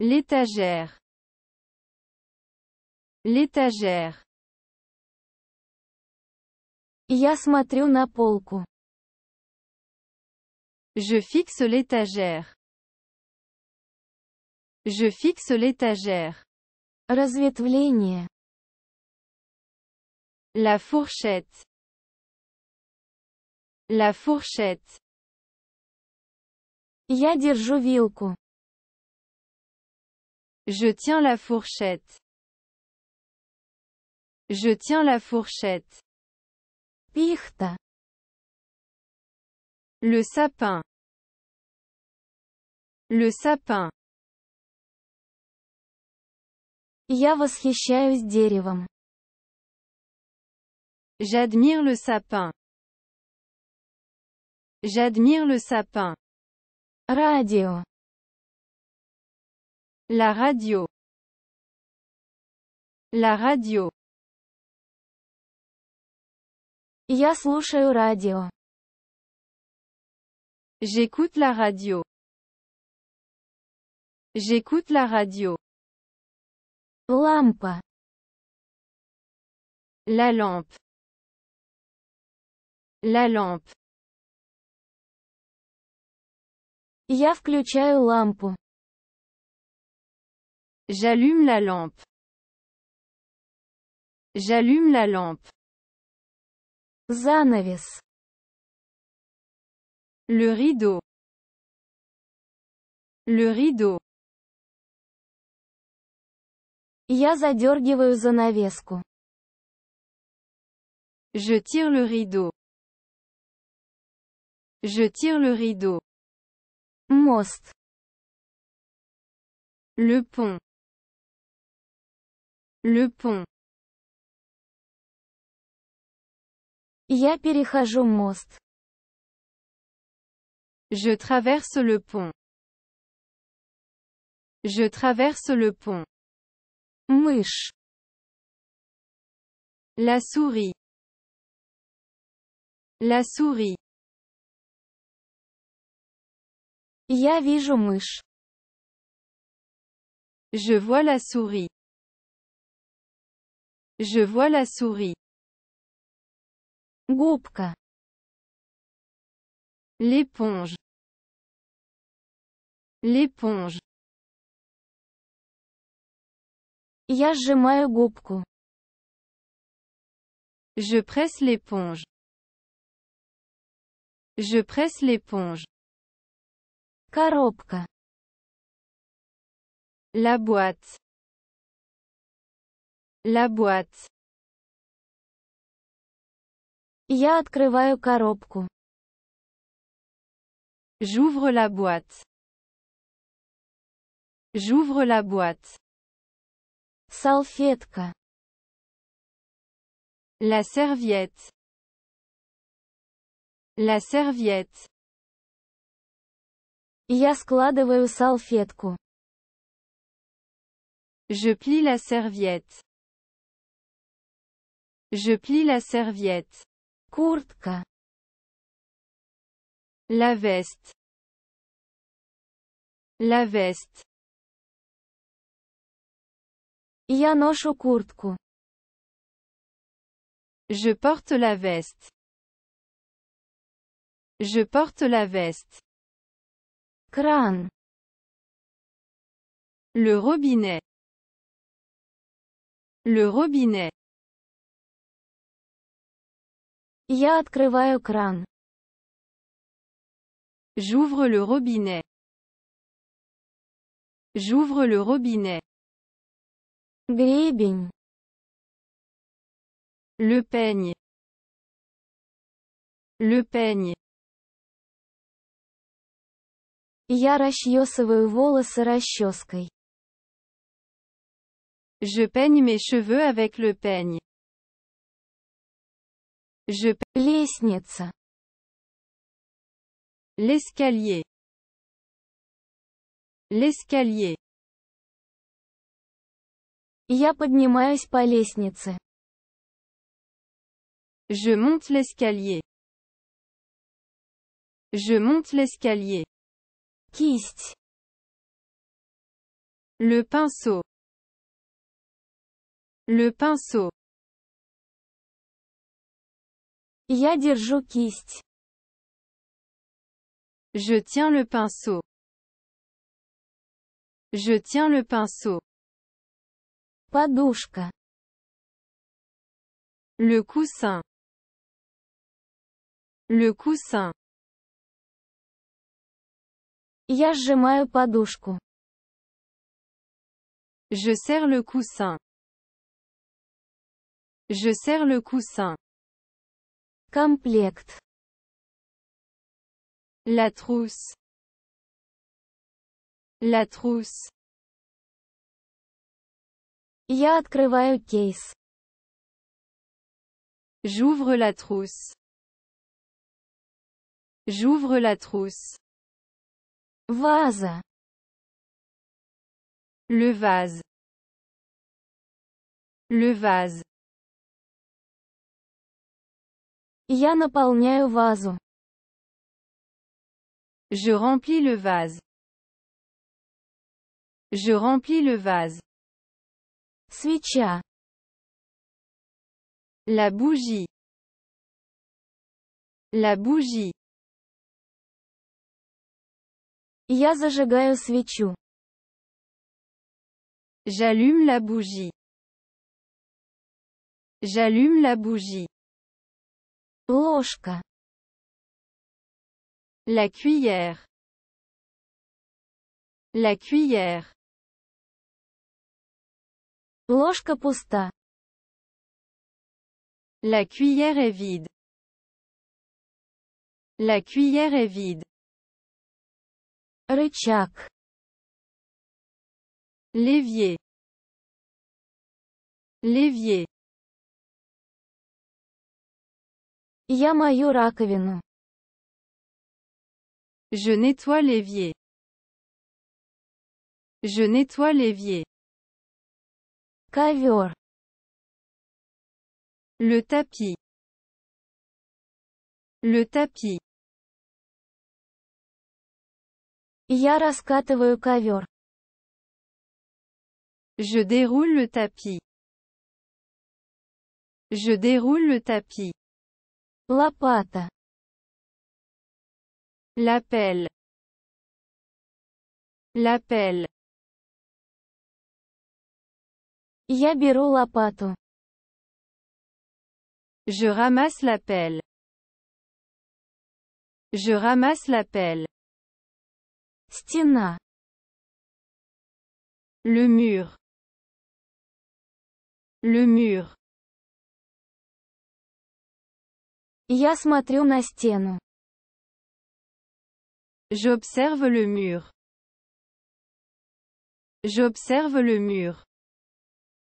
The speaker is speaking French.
l'étagère l'étagère я je fixe l'étagère je fixe l'étagère разветвление la fourchette la fourchette Я держу Je tiens la fourchette. Je tiens la fourchette. Пихта. Le sapin. Le sapin. Я восхищаюсь деревом. J'admire le sapin. J'admire le sapin. Radio. La radio. La radio. Я слушаю J'écoute la radio. J'écoute la radio. Lampe. La lampe. La lampe. Я включаю лампу. J'allume la lampe. J'allume la lampe. Занавес. Le rideau. Le rideau. Я задергиваю занавеску. Je tire le rideau. Je tire le rideau. Most. Le pont. Le pont. Я Je traverse le pont. Je traverse le pont. Mouich. La souris. La souris. Я вижу мышь. Je vois la souris. Je vois la souris. Goupka. L'éponge. L'éponge. Я сжимаю губку. Je presse l'éponge. Je presse l'éponge. Коробка. La boîte. La boîte. Я открываю коробку. J'ouvre la boîte. J'ouvre la boîte. Салфетка. La serviette. La serviette. Je plie la serviette. Je plie la serviette. Куртка. La veste. La veste. Я ношу куртку. Je porte la veste. Je porte la veste le robinet le robinet я открываю кран j'ouvre le robinet j'ouvre le robinet гребень le peigne le peigne Я расчесываю волосы расческой. Je peigne mes cheveux avec le peigne. Je Лестница. L'escalier. L'escalier. Я поднимаюсь по лестнице. Je monte l'escalier. Je monte l'escalier. le pinceau le pinceau я держу je tiens le pinceau je tiens le pinceau подушка le coussin le coussin Я сжимаю подушку. Je serre le coussin. Je serre le coussin. Комплект. La trousse. La trousse. Я открываю J'ouvre la trousse. J'ouvre la trousse. Vase. Le vase. Le vase. Я наполняю Je remplis le vase. Je remplis le vase. Свеча. La bougie. La bougie. J'allume la bougie. J'allume la bougie. Ложка. La cuillère. La cuillère. Ложка пуста. La cuillère est vide. La cuillère est vide. Рычаг. L'évier. L'évier. Я Je nettoie l'évier. Je nettoie l'évier. Ковер. Le tapis. Le tapis. Je déroule le tapis. Je déroule le tapis. Лопата. L'appel. L'appel. Я беру лопату. Je ramasse l'appel. Je ramasse l'appel. Стена. Le mur. Le mur. Я смотрю на стену. J'observe le mur. J'observe le mur.